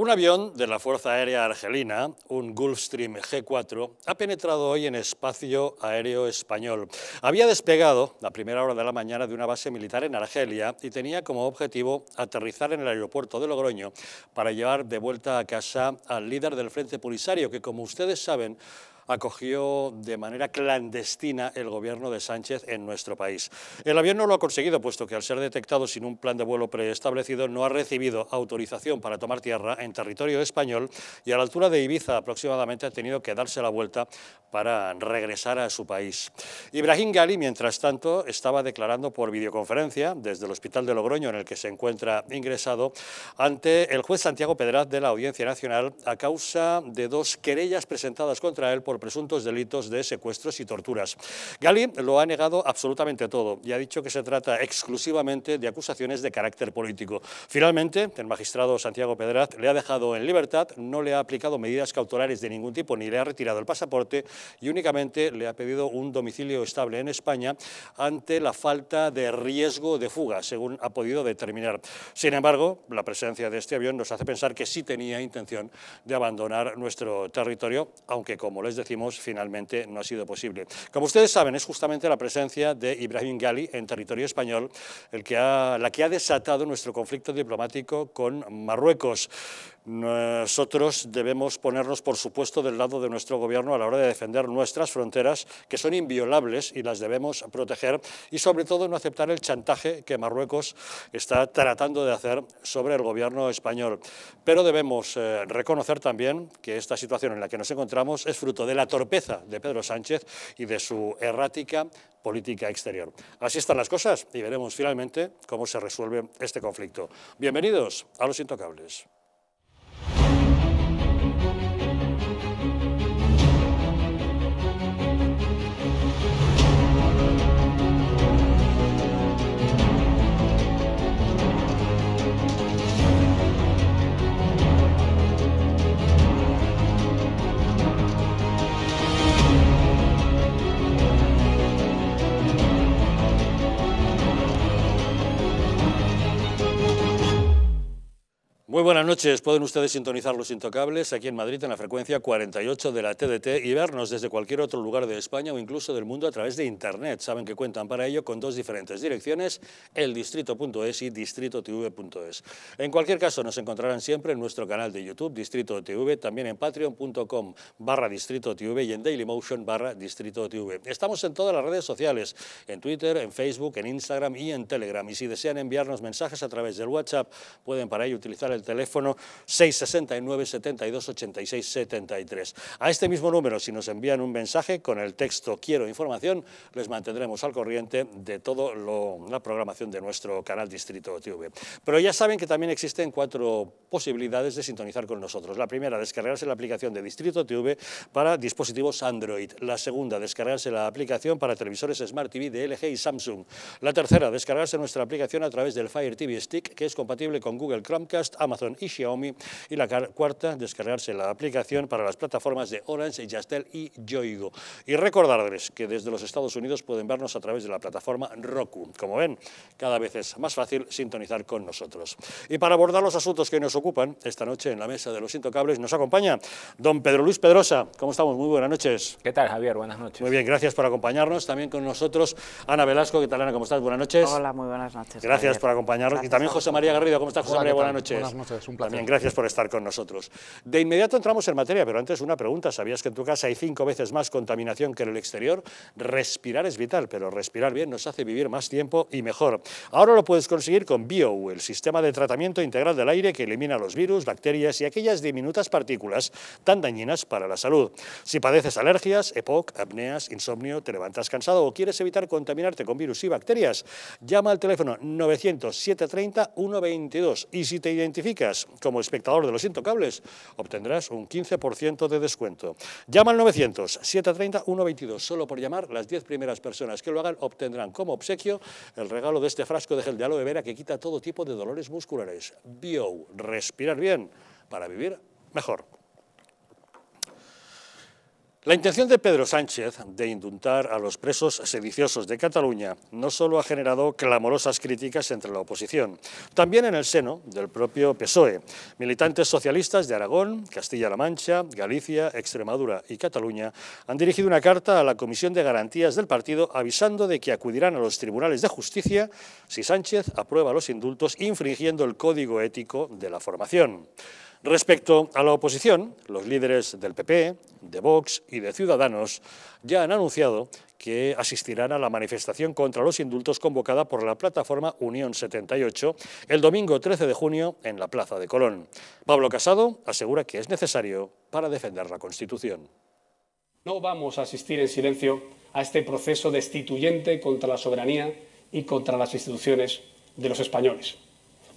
Un avión de la Fuerza Aérea Argelina, un Gulfstream G4, ha penetrado hoy en espacio aéreo español. Había despegado a primera hora de la mañana de una base militar en Argelia y tenía como objetivo aterrizar en el aeropuerto de Logroño para llevar de vuelta a casa al líder del Frente Polisario, que como ustedes saben acogió de manera clandestina el gobierno de Sánchez en nuestro país. El avión no lo ha conseguido, puesto que al ser detectado sin un plan de vuelo preestablecido no ha recibido autorización para tomar tierra en territorio español y a la altura de Ibiza aproximadamente ha tenido que darse la vuelta para regresar a su país. Ibrahim Gali, mientras tanto, estaba declarando por videoconferencia desde el Hospital de Logroño en el que se encuentra ingresado ante el juez Santiago Pedraz de la Audiencia Nacional a causa de dos querellas presentadas contra él por presuntos delitos de secuestros y torturas. Gali lo ha negado absolutamente todo y ha dicho que se trata exclusivamente de acusaciones de carácter político. Finalmente, el magistrado Santiago Pedraz le ha dejado en libertad, no le ha aplicado medidas cautelares de ningún tipo ni le ha retirado el pasaporte y únicamente le ha pedido un domicilio estable en España ante la falta de riesgo de fuga, según ha podido determinar. Sin embargo, la presencia de este avión nos hace pensar que sí tenía intención de abandonar nuestro territorio, aunque como les decía, finalmente no ha sido posible. Como ustedes saben, es justamente la presencia de Ibrahim Gali en territorio español el que ha, la que ha desatado nuestro conflicto diplomático con Marruecos. Nosotros debemos ponernos, por supuesto, del lado de nuestro gobierno a la hora de defender nuestras fronteras, que son inviolables y las debemos proteger, y sobre todo no aceptar el chantaje que Marruecos está tratando de hacer sobre el gobierno español. Pero debemos eh, reconocer también que esta situación en la que nos encontramos es fruto de la torpeza de Pedro Sánchez y de su errática política exterior. Así están las cosas y veremos finalmente cómo se resuelve este conflicto. Bienvenidos a Los Intocables. Muy buenas noches. Pueden ustedes sintonizar Los Intocables aquí en Madrid en la frecuencia 48 de la TDT y vernos desde cualquier otro lugar de España o incluso del mundo a través de Internet. Saben que cuentan para ello con dos diferentes direcciones, eldistrito.es y distritotv.es. En cualquier caso, nos encontrarán siempre en nuestro canal de YouTube, Distrito TV, también en patreon.com barra distritotv y en dailymotion barra Estamos en todas las redes sociales, en Twitter, en Facebook, en Instagram y en Telegram. Y si desean enviarnos mensajes a través del WhatsApp, pueden para ello utilizar el teléfono 669 72 86 73. A este mismo número, si nos envían un mensaje con el texto Quiero información, les mantendremos al corriente de toda la programación de nuestro canal Distrito TV. Pero ya saben que también existen cuatro posibilidades de sintonizar con nosotros. La primera, descargarse la aplicación de Distrito TV para dispositivos Android. La segunda, descargarse la aplicación para televisores Smart TV de LG y Samsung. La tercera, descargarse nuestra aplicación a través del Fire TV Stick, que es compatible con Google Chromecast, Amazon y Xiaomi. Y la cuarta, descargarse la aplicación para las plataformas de Orange, Yastel y Yoigo. Y recordarles que desde los Estados Unidos pueden vernos a través de la plataforma Roku. Como ven, cada vez es más fácil sintonizar con nosotros. Y para abordar los asuntos que nos ocupan, esta noche en la mesa de los intocables nos acompaña don Pedro Luis Pedrosa. ¿Cómo estamos? Muy buenas noches. ¿Qué tal, Javier? Buenas noches. Muy bien, gracias por acompañarnos. También con nosotros Ana Velasco. ¿Qué tal, Ana? ¿Cómo estás? Buenas noches. Hola, muy buenas noches. Gracias por acompañarnos. Y también José María Garrido. ¿Cómo estás, José María? Buenas noches un placer. gracias por estar con nosotros. De inmediato entramos en materia, pero antes una pregunta. ¿Sabías que en tu casa hay cinco veces más contaminación que en el exterior? Respirar es vital, pero respirar bien nos hace vivir más tiempo y mejor. Ahora lo puedes conseguir con Bio, el sistema de tratamiento integral del aire que elimina los virus, bacterias y aquellas diminutas partículas tan dañinas para la salud. Si padeces alergias, EPOC, apneas, insomnio, te levantas cansado o quieres evitar contaminarte con virus y bacterias, llama al teléfono 900 730 122 y si te identificas como espectador de Los Intocables, obtendrás un 15% de descuento. Llama al 900 730 122. Solo por llamar, las 10 primeras personas que lo hagan obtendrán como obsequio el regalo de este frasco de gel de aloe vera que quita todo tipo de dolores musculares. Bio, respirar bien para vivir mejor. La intención de Pedro Sánchez de indultar a los presos sediciosos de Cataluña no solo ha generado clamorosas críticas entre la oposición, también en el seno del propio PSOE. Militantes socialistas de Aragón, Castilla-La Mancha, Galicia, Extremadura y Cataluña han dirigido una carta a la Comisión de Garantías del partido avisando de que acudirán a los tribunales de justicia si Sánchez aprueba los indultos infringiendo el código ético de la formación. Respecto a la oposición, los líderes del PP, de Vox y de Ciudadanos ya han anunciado que asistirán a la manifestación contra los indultos convocada por la plataforma Unión 78 el domingo 13 de junio en la Plaza de Colón. Pablo Casado asegura que es necesario para defender la Constitución. No vamos a asistir en silencio a este proceso destituyente contra la soberanía y contra las instituciones de los españoles.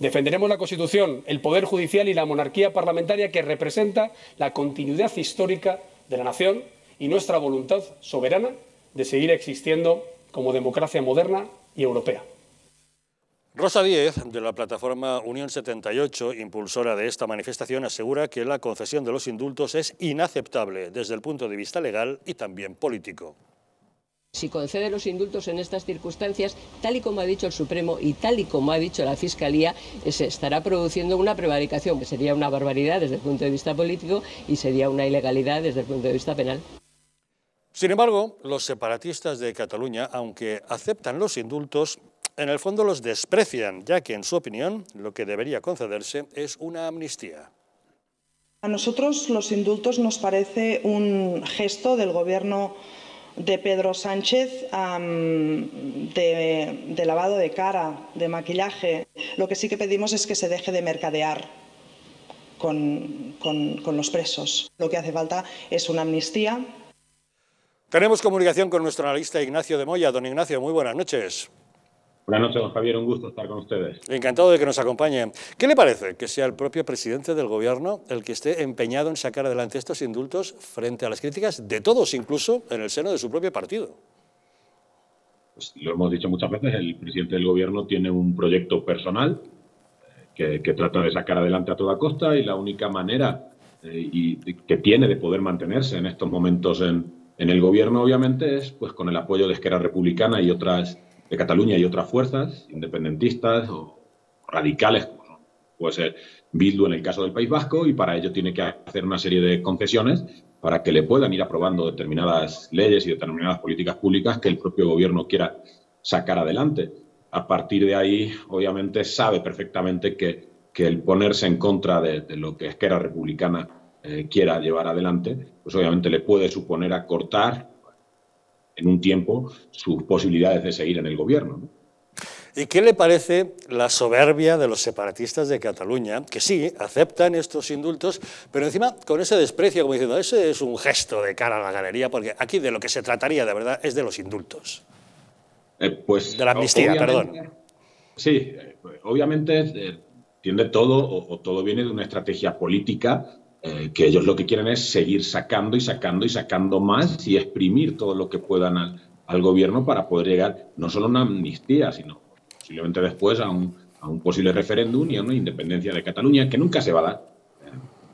Defenderemos la Constitución, el Poder Judicial y la monarquía parlamentaria que representa la continuidad histórica de la nación y nuestra voluntad soberana de seguir existiendo como democracia moderna y europea. Rosa Díez, de la plataforma Unión 78, impulsora de esta manifestación, asegura que la concesión de los indultos es inaceptable desde el punto de vista legal y también político. Si concede los indultos en estas circunstancias, tal y como ha dicho el Supremo y tal y como ha dicho la Fiscalía, eh, se estará produciendo una prevaricación, que sería una barbaridad desde el punto de vista político y sería una ilegalidad desde el punto de vista penal. Sin embargo, los separatistas de Cataluña, aunque aceptan los indultos, en el fondo los desprecian, ya que en su opinión lo que debería concederse es una amnistía. A nosotros los indultos nos parece un gesto del gobierno de Pedro Sánchez de, lavado de cara, de maquillaje. Lo que sí que pedimos es que se deje de mercadear con los presos. Lo que hace falta es una amnistía. Tenemos comunicación con nuestro analista Ignacio de Moya. Don Ignacio, muy buenas noches. Buenas noches, don Javier, un gusto estar con ustedes. Encantado de que nos acompañen. ¿Qué le parece que sea el propio presidente del Gobierno el que esté empeñado en sacar adelante estos indultos frente a las críticas de todos, incluso en el seno de su propio partido? Pues, lo hemos dicho muchas veces, el presidente del Gobierno tiene un proyecto personal eh, que, trata de sacar adelante a toda costa y la única manera eh, y, que tiene de poder mantenerse en estos momentos en, el Gobierno, obviamente, es pues con el apoyo de Esquerra Republicana y otras de Cataluña y otras fuerzas independentistas o radicales, como puede ser Bildu en el caso del País Vasco, y para ello tiene que hacer una serie de concesiones para que le puedan ir aprobando determinadas leyes y determinadas políticas públicas que el propio gobierno quiera sacar adelante. A partir de ahí, obviamente, sabe perfectamente que, que el ponerse en contra de, lo que Esquerra Republicana eh, quiera llevar adelante, pues obviamente le puede suponer acortar en un tiempo sus posibilidades de seguir en el gobierno. ¿Y qué le parece la soberbia de los separatistas de Cataluña, que sí, aceptan estos indultos, pero encima con ese desprecio, como diciendo, ese es un gesto de cara a la galería, porque aquí de lo que se trataría de verdad es de los indultos. Eh, pues, de la amnistía, perdón. Sí, eh, obviamente eh, tiende todo, o todo viene de una estrategia política eh, que ellos lo que quieren es seguir sacando y sacando y sacando más y exprimir todo lo que puedan al, gobierno para poder llegar no solo a una amnistía, sino posiblemente después a un, a un posible referéndum y a una independencia de Cataluña que nunca se va a dar. Eh,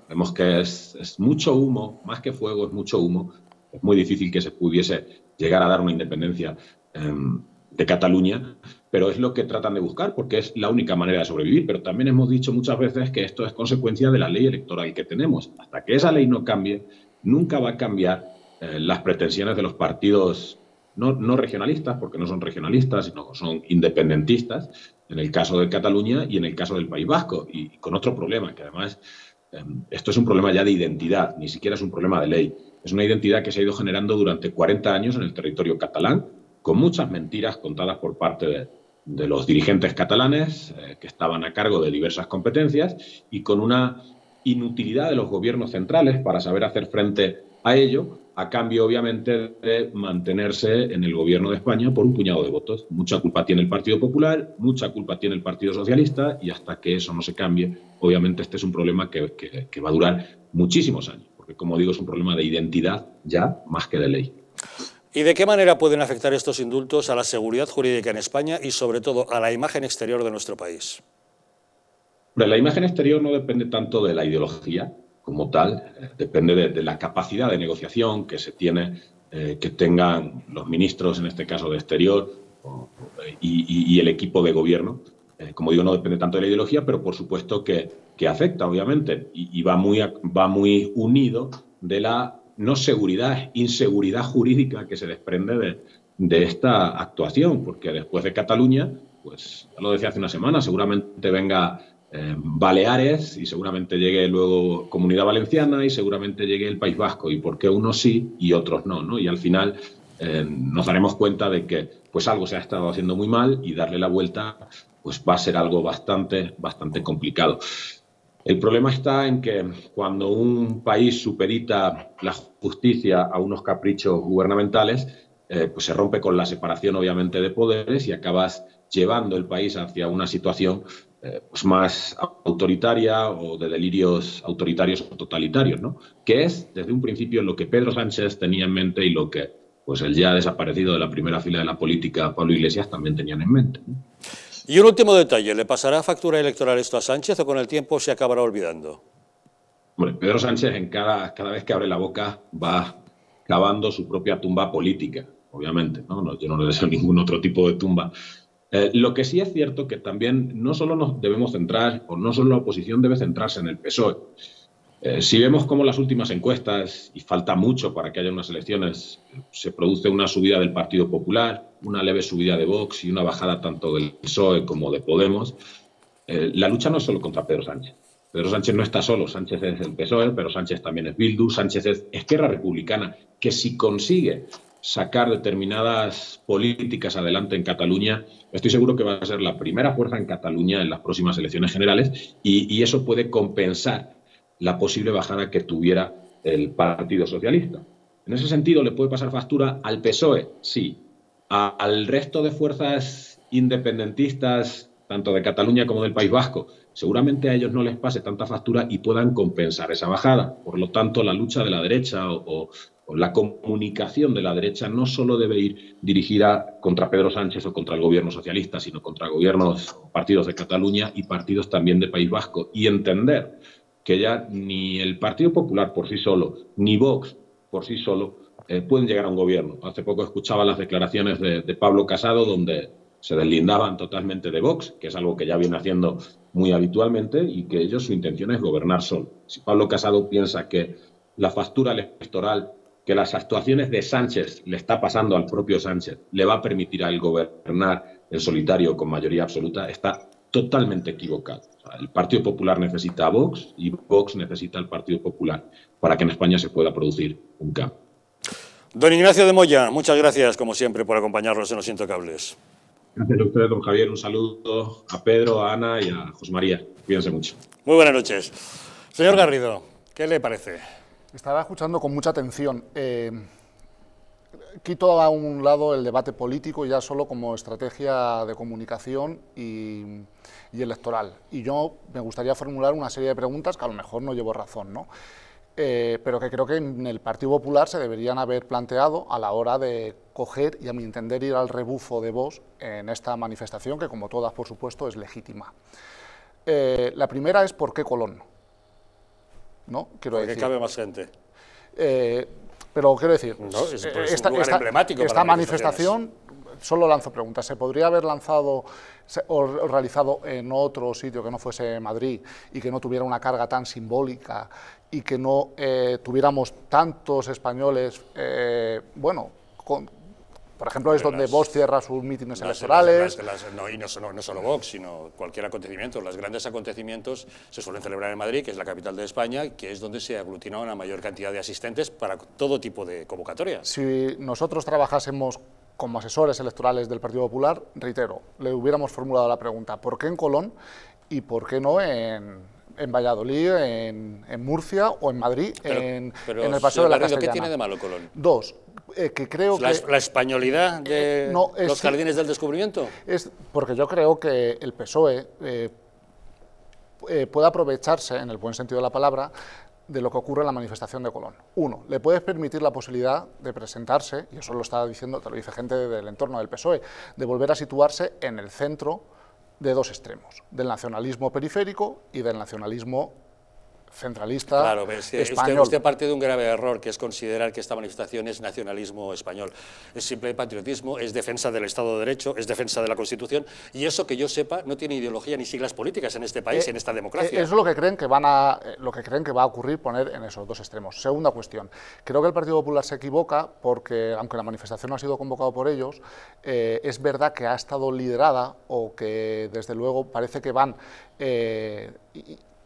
vemos que es, mucho humo, más que fuego, es mucho humo. Es muy difícil que se pudiese llegar a dar una independencia. Em, de Cataluña, pero es lo que tratan de buscar porque es la única manera de sobrevivir. Pero también hemos dicho muchas veces que esto es consecuencia de la ley electoral que tenemos. Hasta que esa ley no cambie, nunca va a cambiar eh, las pretensiones de los partidos no, regionalistas, porque no son regionalistas, sino son independentistas, en el caso de Cataluña y en el caso del País Vasco, y, con otro problema, que además em, esto es un problema ya de identidad, ni siquiera es un problema de ley. Es una identidad que se ha ido generando durante 40 años en el territorio catalán, con muchas mentiras contadas por parte de, los dirigentes catalanes eh, que estaban a cargo de diversas competencias y con una inutilidad de los gobiernos centrales para saber hacer frente a ello, a cambio obviamente de mantenerse en el gobierno de España por un puñado de votos. Mucha culpa tiene el Partido Popular, mucha culpa tiene el Partido Socialista y hasta que eso no se cambie, obviamente este es un problema que, que va a durar muchísimos años, porque como digo es un problema de identidad ya más que de ley. ¿Y de qué manera pueden afectar estos indultos a la seguridad jurídica en España y sobre todo a la imagen exterior de nuestro país? la imagen exterior no depende tanto de la ideología como tal, depende de, la capacidad de negociación que se tiene, eh, que tengan los ministros, en este caso de exterior, y, el equipo de gobierno. Eh, como digo, no depende tanto de la ideología, pero por supuesto que, afecta, obviamente, y, va, muy, va muy unido de la no seguridad, es inseguridad jurídica que se desprende de, esta actuación, porque después de Cataluña, pues ya lo decía hace una semana, seguramente venga eh, Baleares y seguramente llegue luego Comunidad Valenciana y seguramente llegue el País Vasco, y por qué unos sí y otros no, ¿no? Y al final eh, nos daremos cuenta de que pues algo se ha estado haciendo muy mal y darle la vuelta pues va a ser algo bastante, bastante complicado. El problema está en que cuando un país superita la justicia a unos caprichos gubernamentales, eh, pues se rompe con la separación obviamente de poderes y acabas llevando el país hacia una situación eh, pues más autoritaria o de delirios autoritarios o totalitarios, ¿no? Que es desde un principio lo que Pedro Sánchez tenía en mente y lo que pues el ya desaparecido de la primera fila de la política Pablo Iglesias también tenían en mente. Y un último detalle, ¿le pasará factura electoral esto a Sánchez o con el tiempo se acabará olvidando? Hombre, Pedro Sánchez en cada, cada vez que abre la boca va cavando su propia tumba política, obviamente, yo no le deseo ningún otro tipo de tumba. Eh, lo que sí es cierto que también no solo nos debemos centrar, o no solo la oposición debe centrarse en el PSOE, eh, si vemos cómo las últimas encuestas, y falta mucho para que haya unas elecciones, se produce una subida del Partido Popular, una leve subida de Vox y una bajada tanto del PSOE como de Podemos, eh, la lucha no es solo contra Pedro Sánchez. Pedro Sánchez no está solo, Sánchez es el PSOE, pero Sánchez también es Bildu, Sánchez es Esquerra Republicana, que si consigue sacar determinadas políticas adelante en Cataluña, estoy seguro que va a ser la primera fuerza en Cataluña en las próximas elecciones generales y eso puede compensar la posible bajada que tuviera el Partido Socialista. En ese sentido, ¿le puede pasar factura al PSOE? Sí. al resto de fuerzas independentistas, tanto de Cataluña como del País Vasco, seguramente a ellos no les pase tanta factura y puedan compensar esa bajada. Por lo tanto, la lucha de la derecha o, la comunicación de la derecha no solo debe ir dirigida contra Pedro Sánchez o contra el gobierno socialista, sino contra gobiernos, partidos de Cataluña y partidos también de País Vasco. Y entender que ya ni el Partido Popular por sí solo, ni Vox por sí solo, eh, pueden llegar a un gobierno. Hace poco escuchaba las declaraciones de, Pablo Casado donde se deslindaban totalmente de Vox, que es algo que ya viene haciendo muy habitualmente, y que ellos su intención es gobernar solo. Si Pablo Casado piensa que la factura electoral, que las actuaciones de Sánchez le está pasando al propio Sánchez, le va a permitir al gobernar en solitario con mayoría absoluta, está totalmente equivocado. el Partido Popular necesita a Vox y Vox necesita al Partido Popular para que en España se pueda producir un cambio. Don Ignacio de Moya, muchas gracias como siempre por acompañarnos en Los Intocables. Gracias a don Javier. Un saludo a Pedro, a Ana y a José María. Cuídense mucho. Muy buenas noches. Señor Garrido, ¿qué le parece? Estaba escuchando con mucha atención. Eh, quito a un lado el debate político ya solo como estrategia de comunicación y, electoral. Y yo me gustaría formular una serie de preguntas que a lo mejor no llevo razón, ¿no? Eh, pero que creo que en el Partido Popular se deberían haber planteado a la hora de coger y a mi entender ir al rebufo de voz en esta manifestación, que como todas por supuesto es legítima. Eh, la primera es ¿por qué Colón? ¿No? Quiero cabe más gente. Eh, pero quiero decir, eh, esta, manifestación, solo lanzo preguntas, ¿se podría haber lanzado o realizado en otro sitio que no fuese Madrid y que no tuviera una carga tan simbólica y que no eh, tuviéramos tantos españoles, eh, bueno, con, por ejemplo, es donde Vox cierra sus mítines electorales. no, y no, solo Vox, sino cualquier acontecimiento. Los grandes acontecimientos se suelen celebrar en Madrid, que es la capital de España, que es donde se aglutina una mayor cantidad de asistentes para todo tipo de convocatorias. Si nosotros trabajásemos como asesores electorales del Partido Popular, reitero, le hubiéramos formulado la pregunta, ¿por qué en Colón y por qué no en, en Valladolid, en, Murcia o en Madrid, en, el Paseo de la Castellana? ¿Qué tiene de malo Colón? Dos, eh, la, españolidad eh, de eh, los jardines del descubrimiento? porque yo creo que el PSOE puede aprovecharse, en el buen sentido de la palabra, de lo que ocurre en la manifestación de Colón. Uno, le puedes permitir la posibilidad de presentarse, y eso lo estaba diciendo, te lo dice gente del entorno del PSOE, de volver a situarse en el centro de dos extremos, del nacionalismo periférico y del nacionalismo centralista claro, pero Usted, parte de un grave error, que es considerar que esta manifestación es nacionalismo español. Es simple patriotismo, es defensa del Estado de Derecho, es defensa de la Constitución, y eso que yo sepa no tiene ideología ni siglas políticas en este país, eh, en esta eh, democracia. Eso es lo que, creen que van a, eh, lo que creen que va a ocurrir poner en esos dos extremos. Segunda cuestión, creo que el Partido Popular se equivoca porque, aunque la manifestación no ha sido convocada por ellos, es verdad que ha estado liderada o que, desde luego, parece que van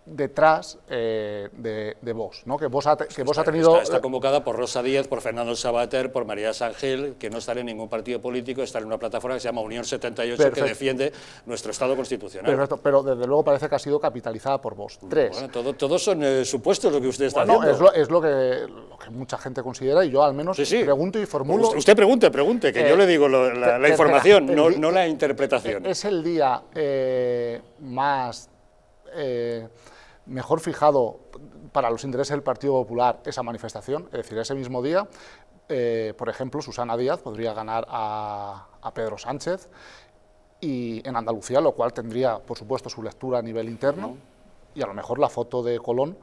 detrás eh, de, vos, ¿no? que vos que vos ha tenido... Está, convocada por Rosa Díaz, por Fernando Sabater, por María Sángel, que no está en ningún partido político, está en una plataforma que se llama Unión 78, que defiende nuestro Estado constitucional. pero desde luego parece que ha sido capitalizada por vos. Tres. Bueno, todos son eh, supuestos lo que usted está diciendo. Es, lo, que, mucha gente considera y yo al menos pregunto y formulo... Usted, pregunte, pregunte, que yo eh, le digo la, información, no, la interpretación. Es el día más mejor fijado para los intereses del Partido Popular esa manifestación, es decir, ese mismo día, eh, por ejemplo, Susana Díaz podría ganar a, Pedro Sánchez y en Andalucía, lo cual tendría, por supuesto, su lectura a nivel interno y a lo mejor la foto de Colón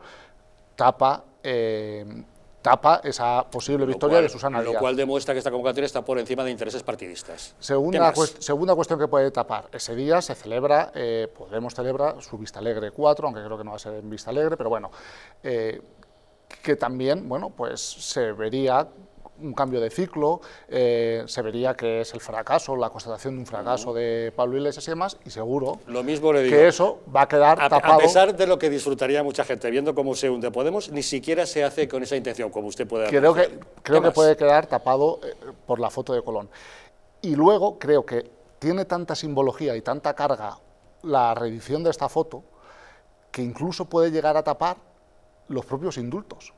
tapa eh, tapa esa posible victoria de Susana Lo cual demuestra que esta convocatoria está por encima de intereses partidistas. Segunda, segunda cuestión que puede tapar. Ese día se celebra, eh, Podemos celebrar, su Vista Alegre 4, aunque creo que no va a ser en Vista Alegre, pero bueno, eh, que también, bueno, pues se vería un cambio de ciclo, eh, se vería que es el fracaso, la constatación de un fracaso de Pablo Iglesias y demás, y seguro lo mismo le digo, que eso va a quedar tapado. A pesar de lo que disfrutaría mucha gente, viendo cómo se hunde Podemos, ni siquiera se hace con esa intención, como usted puede Creo que, creo que puede quedar tapado eh, por la foto de Colón. Y luego creo que tiene tanta simbología y tanta carga la reedición de esta foto que incluso puede llegar a tapar los propios indultos.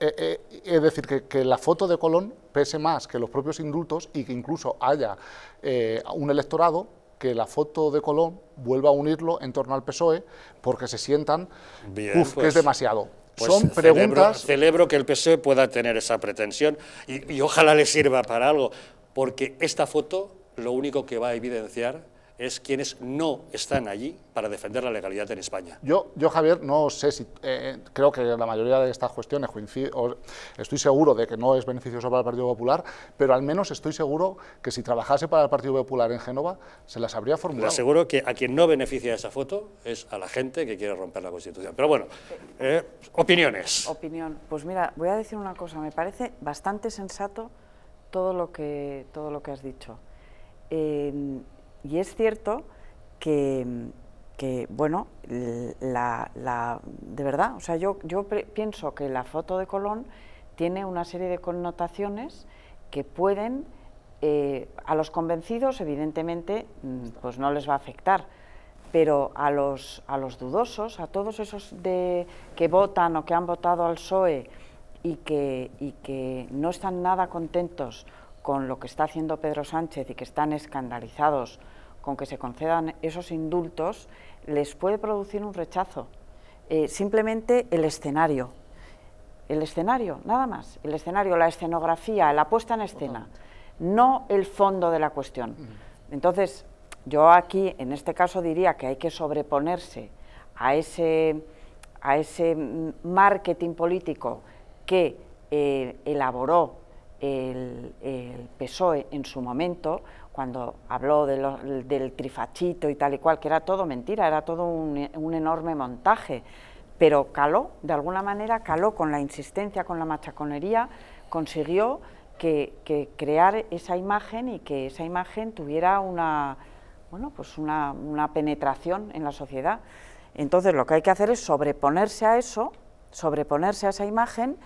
Eh, eh, es decir, que, la foto de Colón pese más que los propios indultos y que incluso haya eh, un electorado que la foto de Colón vuelva a unirlo en torno al PSOE porque se sientan que es pues, demasiado. Pues Son preguntas. Celebro, que el PSOE pueda tener esa pretensión y ojalá le sirva para algo, porque esta foto lo único que va a evidenciar es quienes no están allí para defender la legalidad en España. Yo, yo Javier, no sé si, eh, creo que la mayoría de estas cuestiones, estoy seguro de que no es beneficioso para el Partido Popular, pero al menos estoy seguro que si trabajase para el Partido Popular en Génova, se las habría formulado. Le aseguro que a quien no beneficia esa foto es a la gente que quiere romper la Constitución. Pero bueno, eh, opiniones. Opinión. Pues mira, voy a decir una cosa, me parece bastante sensato todo lo que, todo lo que has dicho. Eh, y es cierto que, que bueno, la, la, de verdad, o sea, yo, yo pienso que la foto de Colón tiene una serie de connotaciones que pueden, eh, a los convencidos evidentemente, mm, pues no les va a afectar, pero a los, a los dudosos, a todos esos de, que votan o que han votado al PSOE y que no están nada contentos con lo que está haciendo Pedro Sánchez y que están escandalizados con que se concedan esos indultos, les puede producir un rechazo. Eh, simplemente el escenario. El escenario, nada más. El escenario, la escenografía, la puesta en escena, no el fondo de la cuestión. Entonces, yo aquí, en este caso, diría que hay que sobreponerse a ese, a ese mm, marketing político que eh, elaboró el, PSOE en su momento, cuando habló del trifachito y tal y cual, que era todo mentira, era todo un, enorme montaje, pero caló, de alguna manera caló con la insistencia, con la machaconería, consiguió que, crear esa imagen y que esa imagen tuviera una, bueno, pues una, una, penetración en la sociedad. Entonces lo que hay que hacer es sobreponerse a eso, sobreponerse a esa imagen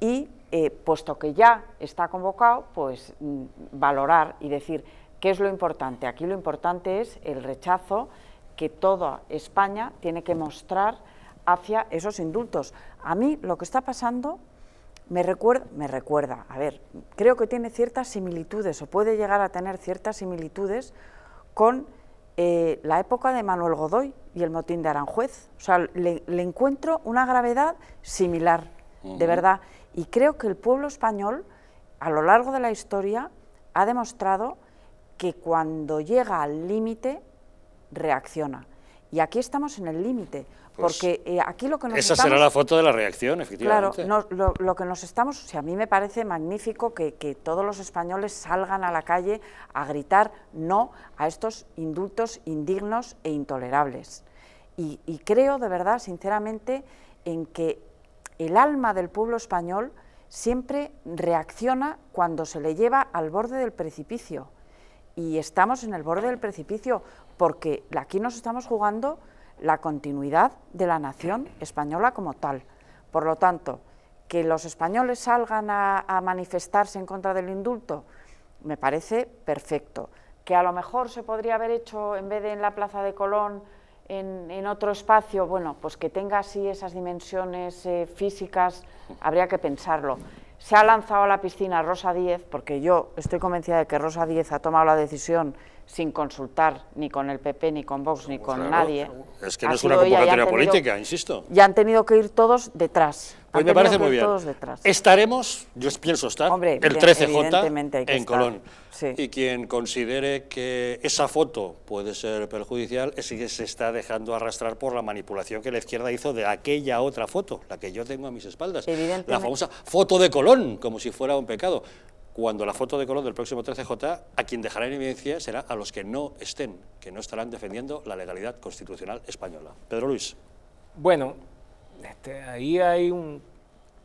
y eh, puesto que ya está convocado, pues mm, valorar y decir qué es lo importante. Aquí lo importante es el rechazo que toda España tiene que mostrar hacia esos indultos. A mí lo que está pasando me recuerda, me recuerda, a ver, creo que tiene ciertas similitudes o puede llegar a tener ciertas similitudes con eh, la época de Manuel Godoy y el motín de Aranjuez. O sea, le, encuentro una gravedad similar, de verdad. Y creo que el pueblo español, a lo largo de la historia, ha demostrado que cuando llega al límite, reacciona. Y aquí estamos en el límite, pues porque eh, aquí lo que nos Esa será la foto de la reacción, efectivamente. Claro, lo, que nos estamos... a mí me parece magnífico que, todos los españoles salgan a la calle a gritar no a estos indultos indignos e intolerables. y creo, de verdad, sinceramente, en que el alma del pueblo español siempre reacciona cuando se le lleva al borde del precipicio. Y estamos en el borde del precipicio porque aquí nos estamos jugando la continuidad de la nación española como tal. Por lo tanto, que los españoles salgan a, manifestarse en contra del indulto me parece perfecto. Que a lo mejor se podría haber hecho, en vez de en la Plaza de Colón, en, otro espacio, bueno, pues que tenga así esas dimensiones eh, físicas, habría que pensarlo. Se ha lanzado a la piscina Rosa Diez, porque yo estoy convencida de que Rosa Diez ha tomado la decisión sin consultar ni con el PP, ni con Vox, ni pues con nadie. Es que no es una convocatoria política, insisto. Ya han tenido que ir todos detrás. Pues me parece muy bien. Estaremos, yo pienso estar, el 13J en Colón. Y quien considere que esa foto puede ser perjudicial es que se está dejando arrastrar por la manipulación que la izquierda hizo de aquella otra foto, la que yo tengo a mis espaldas. La famosa foto de Colón, como si fuera un pecado cuando la foto de color del próximo 13J, a quien dejará en evidencia será a los que no estén, que no estarán defendiendo la legalidad constitucional española. Pedro Luis. Bueno, este, ahí hay un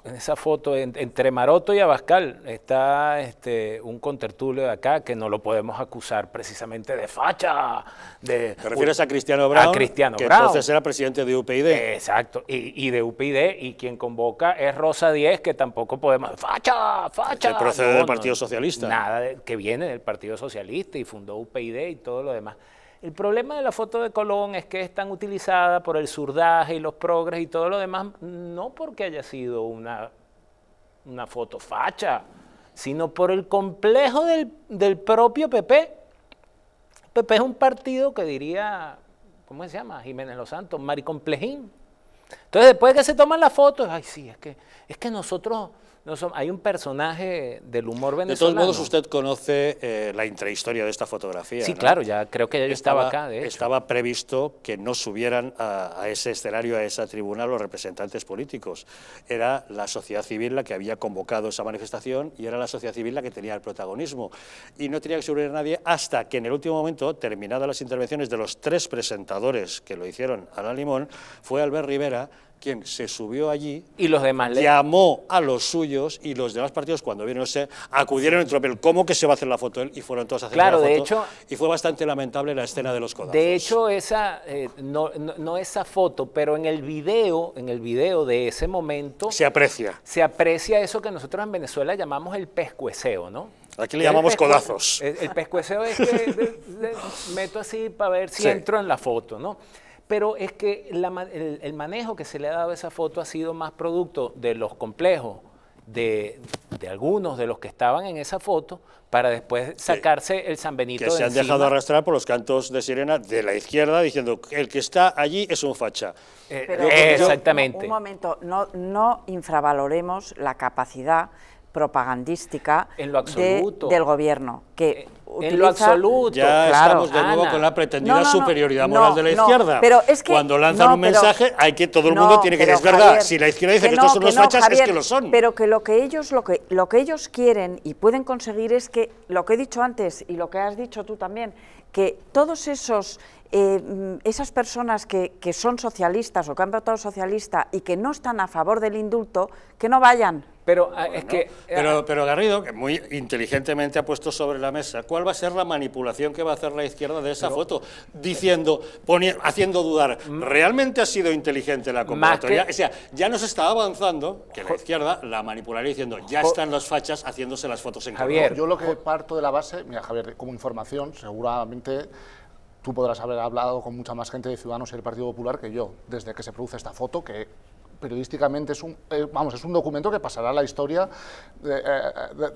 en esa foto, entre Maroto y Abascal, está este, un contertulio de acá que no lo podemos acusar precisamente de facha. ¿Te refieres a Cristiano Brown? A Cristiano que entonces era presidente de UPyD. Exacto, y, de UPyD, y quien convoca es Rosa Díez, que tampoco podemos... ¡Facha! ¡Facha! Que procede del Partido Socialista. Nada, que viene del Partido Socialista y fundó UPyD y todo lo demás. El problema de la foto de Colón es que es tan utilizada por el surdaje y los progres y todo lo demás, no porque haya sido una, una foto facha, sino por el complejo del, propio PP. PP es un partido que diría, ¿cómo se llama? Jiménez Los Santos, maricomplejín. Entonces, después de que se toman las fotos, ay, sí, es que, es que nosotros no hay un personaje del humor venezolano. De todos modos, usted conoce eh, la intrahistoria de esta fotografía. Sí, claro, ya creo que ya estaba, acá. Estaba previsto que no subieran a, ese escenario, a esa tribuna, los representantes políticos. Era la sociedad civil la que había convocado esa manifestación y era la sociedad civil la que tenía el protagonismo. Y no tenía que subir nadie hasta que en el último momento, terminadas las intervenciones de los tres presentadores que lo hicieron a la Limón, fue Albert Rivera quien se subió allí y los demás llamó a los suyos y los demás partidos cuando vieron se acudieron en tropel cómo que se va a hacer la foto él y fueron todos a hacer la foto de hecho, y fue bastante lamentable la escena de los codazos de hecho esa eh, no, no, esa foto pero en el video en el video de ese momento se aprecia se aprecia eso que nosotros en Venezuela llamamos el pescueceo no Aquí le llamamos codazos. El, pescueceo es que meto así para ver si entro en la foto, ¿no? pero es que el, manejo que se le ha dado a esa foto ha sido más producto de los complejos, de, algunos de los que estaban en esa foto, para después sacarse el San Benito. Que se han dejado arrastrar por los cantos de sirena de la izquierda, diciendo que el que está allí es un facha. Eh, eh, exactamente. un momento, no, infravaloremos la capacidad propagandística en lo absoluto. del gobierno, eh, en lo absoluto. Ya estamos de nuevo con la pretendida superioridad moral de la izquierda. Pero es Cuando lanzan un mensaje, hay que todo el mundo tiene que decir, verdad, si la izquierda dice que, estos son los fachas, es que lo son. Pero que lo que, ellos, lo, que, lo que ellos quieren y pueden conseguir es que, lo que he dicho antes y lo que has dicho tú también, que todos esos eh, mm, esas personas que, son socialistas o que han votado socialista y que no están a favor del indulto, que no vayan. Pero ah, es que... Ah, pero, Garrido, que muy inteligentemente ha puesto sobre la mesa, ¿cuál va a ser la manipulación que va a hacer la izquierda de esa foto? Diciendo, haciendo dudar, mm. ¿realmente ha sido inteligente la convocatoria? o sea, ya nos está avanzando que la izquierda la manipularía diciendo, ya están las fachas haciéndose las fotos en Javier, Yo lo que parto de la base, mira Javier, como información, seguramente tú podrás haber hablado con mucha más gente de Ciudadanos y del Partido Popular que yo, desde que se produce esta foto, que periodísticamente es un, eh, vamos, es un documento que pasará a la historia eh,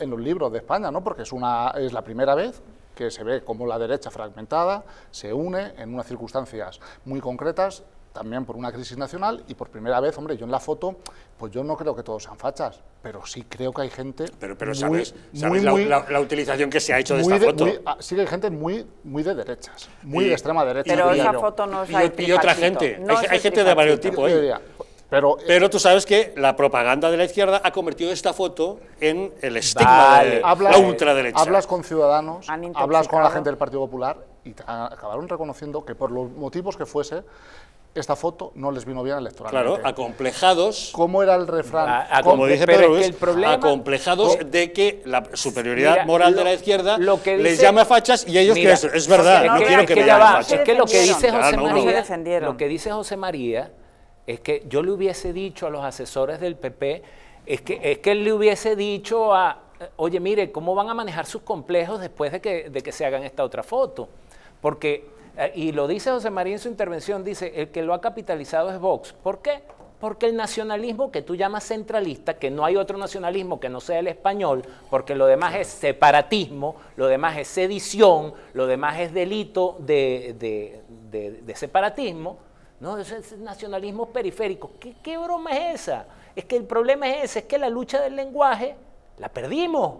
en los libros de España, ¿no? porque es, una, es la primera vez que se ve cómo la derecha fragmentada se une en unas circunstancias muy concretas también por una crisis nacional y por primera vez, hombre, yo en la foto, pues yo no creo que todos sean fachas, pero sí creo que hay gente... Pero, pero sabes, la, utilización que se ha hecho de esta foto. Ah, sí que hay gente muy, muy de derechas, muy de extrema derecha. Pero esa foto no es y, y, otra gente, hay, gente de varios tipos. ¿eh? Pero, eh, Pero, tú sabes que la propaganda de la izquierda ha convertido esta foto en el estigma de la ultraderecha. Hablas con ciudadanos, hablas con la gente del Partido Popular y acabaron reconociendo que por los motivos que fuese, esta foto no les vino bien electoral. Claro, acomplejados. ¿Cómo era el refrán? como dice Pedro problema, acomplejados de que la superioridad moral de la izquierda lo que les llama fachas y ellos quieren. es, verdad, no, quiero que, me Es que lo que dice José María, lo que dice José María es que yo le hubiese dicho a los asesores del PP, es que, es que él le hubiese dicho a, oye, mire, ¿cómo van a manejar sus complejos después de que, de que se hagan esta otra foto? Porque eh, y lo dice José María en su intervención, dice, el que lo ha capitalizado es Vox. ¿Por qué? Porque el nacionalismo que tú llamas centralista, que no hay otro nacionalismo que no sea el español, porque lo demás es separatismo, lo demás es sedición, lo demás es delito de, separatismo, ¿no? es nacionalismo periférico. ¿Qué, ¿Qué broma es esa? Es que el problema es ese, es que la lucha del lenguaje la perdimos.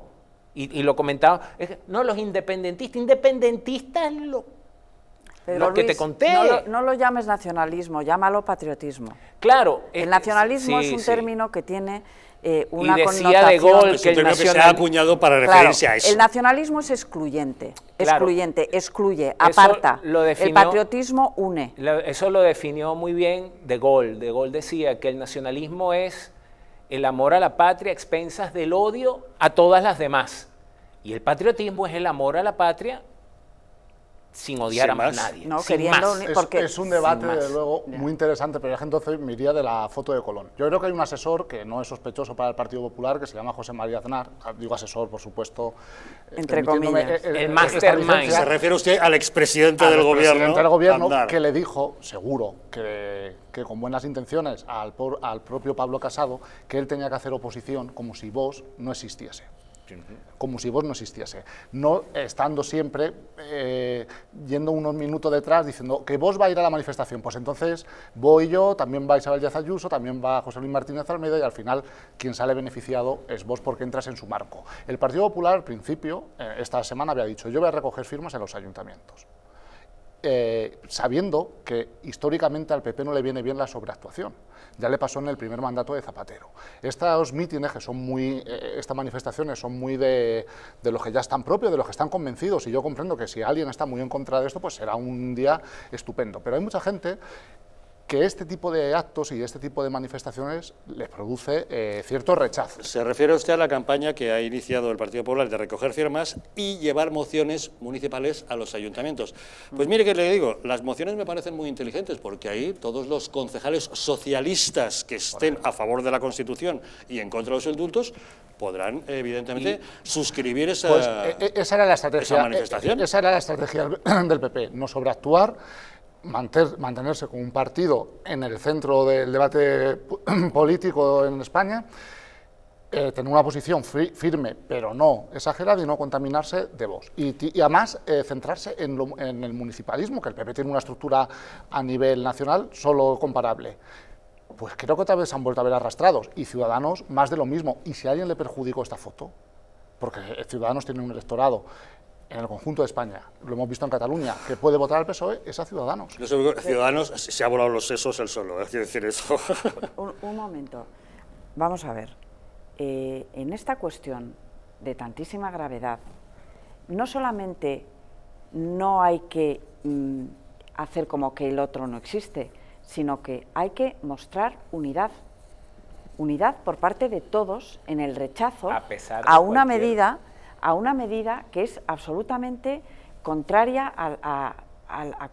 Y, y, lo comentaba, no, los independentistas, independentistas lo no lo, llames nacionalismo, llámalo patriotismo. Claro. Eh, el nacionalismo es un término que tiene eh, una connotación... que el se ha acuñado para referirse a eso. El nacionalismo es excluyente, excluyente, excluye, aparta. el patriotismo une. eso lo definió muy bien De Gaulle. De Gaulle decía que el nacionalismo es el amor a la patria a expensas del odio a todas las demás. Y el patriotismo es el amor a la patria sin odiar a más nadie. Porque, es, un debate, desde luego, muy interesante, pero la gente entonces me iría de la foto de Colón. Yo creo que hay un asesor que no es sospechoso para el Partido Popular, que se llama José María Aznar, ah, digo asesor, por supuesto. Eh, Entre comillas. el el Se refiere usted al expresidente del gobierno. del gobierno, que le dijo, seguro, que, con buenas intenciones al, al propio Pablo Casado, que él tenía que hacer oposición como si vos no existiese como si vos no existiese, no estando siempre eh, yendo unos minutos detrás diciendo que vos va a ir a la manifestación, pues entonces voy yo, también va Isabel Díaz Ayuso, también va José Luis Martínez Almeida y al final quien sale beneficiado es vos porque entras en su marco. El Partido Popular al principio, eh, esta semana había dicho, yo voy a recoger firmas en los ayuntamientos. Eh, sabiendo que históricamente al PP no le viene bien la sobreactuación. Ya le pasó en el primer mandato de Zapatero. Estos mítines que son muy, eh, eh, estas manifestaciones son muy de, de los que ya están propios, de los que están convencidos, y yo comprendo que si alguien está muy en contra de esto, pues será un día estupendo. Pero hay mucha gente que este tipo de actos y este tipo de manifestaciones les produce eh, cierto rechazo. Se refiere usted a la campaña que ha iniciado el Partido Popular de recoger firmas y llevar mociones municipales a los ayuntamientos. Pues mire que le digo, las mociones me parecen muy inteligentes porque ahí todos los concejales socialistas que estén a favor de la Constitución y en contra de los indultos podrán, evidentemente, suscribir pues, e, e, esa, era la estrategia, esa manifestación. E, esa era la estrategia del PP, no sobreactuar mantenerse como un partido en el centro del debate político en España, eh, tener una posición firme, pero no exagerada y no contaminarse de voz. Y, además eh, centrarse en, el municipalismo, que el PP tiene una estructura a nivel nacional solo comparable pues creo que otra vez se han vuelto a ver arrastrados y Ciudadanos más de lo mismo. Y si a alguien le perjudicó esta foto, porque Ciudadanos tiene un electorado en el conjunto de España, lo hemos visto en Cataluña, que puede votar al PSOE es a Ciudadanos. Ciudadanos se ha volado los sesos el solo, hay ¿eh? decir eso. un, momento, vamos a ver, eh, en esta cuestión de tantísima gravedad, no solamente no hay que mm, hacer como que el otro no existe, sino que hay que mostrar unidad. Unidad por parte de todos en el rechazo a, una medida a una medida que es absolutamente contraria a,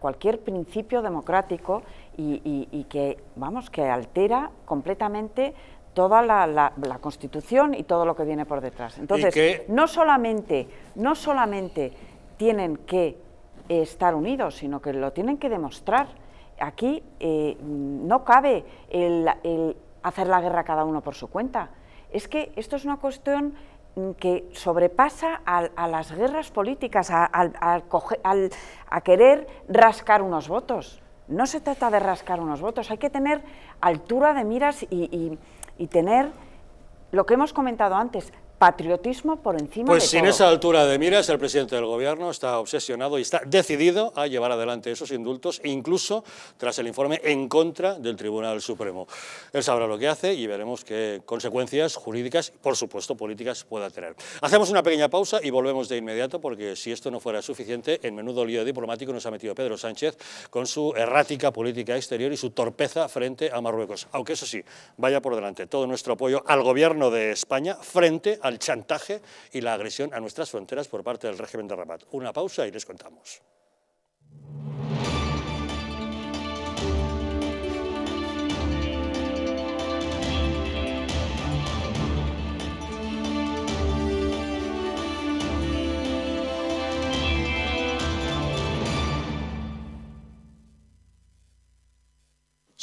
cualquier principio democrático y, que, vamos, que altera completamente toda la, Constitución y todo lo que viene por detrás. Entonces, no solamente, no solamente tienen que estar unidos, sino que lo tienen que demostrar. Aquí eh, no cabe el, hacer la guerra cada uno por su cuenta. Es que esto es una cuestión que sobrepasa a, las guerras políticas, a, querer rascar unos votos. No se trata de rascar unos votos, hay que tener altura de miras y tener lo que hemos comentado antes, patriotismo por encima pues de todo. Pues sin esa altura de miras, el presidente del gobierno está obsesionado y está decidido a llevar adelante esos indultos, incluso tras el informe en contra del Tribunal Supremo. Él sabrá lo que hace y veremos qué consecuencias jurídicas, por supuesto políticas, pueda tener. Hacemos una pequeña pausa y volvemos de inmediato, porque si esto no fuera suficiente, en menudo lío diplomático nos ha metido Pedro Sánchez con su errática política exterior y su torpeza frente a Marruecos. Aunque eso sí, vaya por delante todo nuestro apoyo al gobierno de España frente al el chantaje y la agresión a nuestras fronteras por parte del régimen de Ramat. Una pausa y les contamos.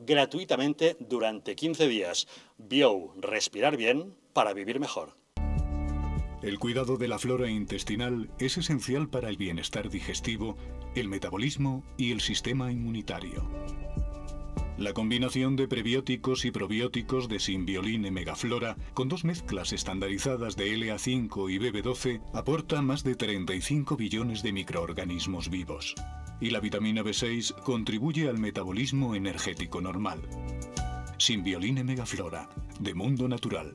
gratuitamente durante 15 días. Bio, respirar bien para vivir mejor. El cuidado de la flora intestinal es esencial para el bienestar digestivo, el metabolismo y el sistema inmunitario. La combinación de prebióticos y probióticos de Simbioline Megaflora, con dos mezclas estandarizadas de LA5 y BB12, aporta más de 35 billones de microorganismos vivos. Y la vitamina B6 contribuye al metabolismo energético normal. Simbioline Megaflora, de Mundo Natural.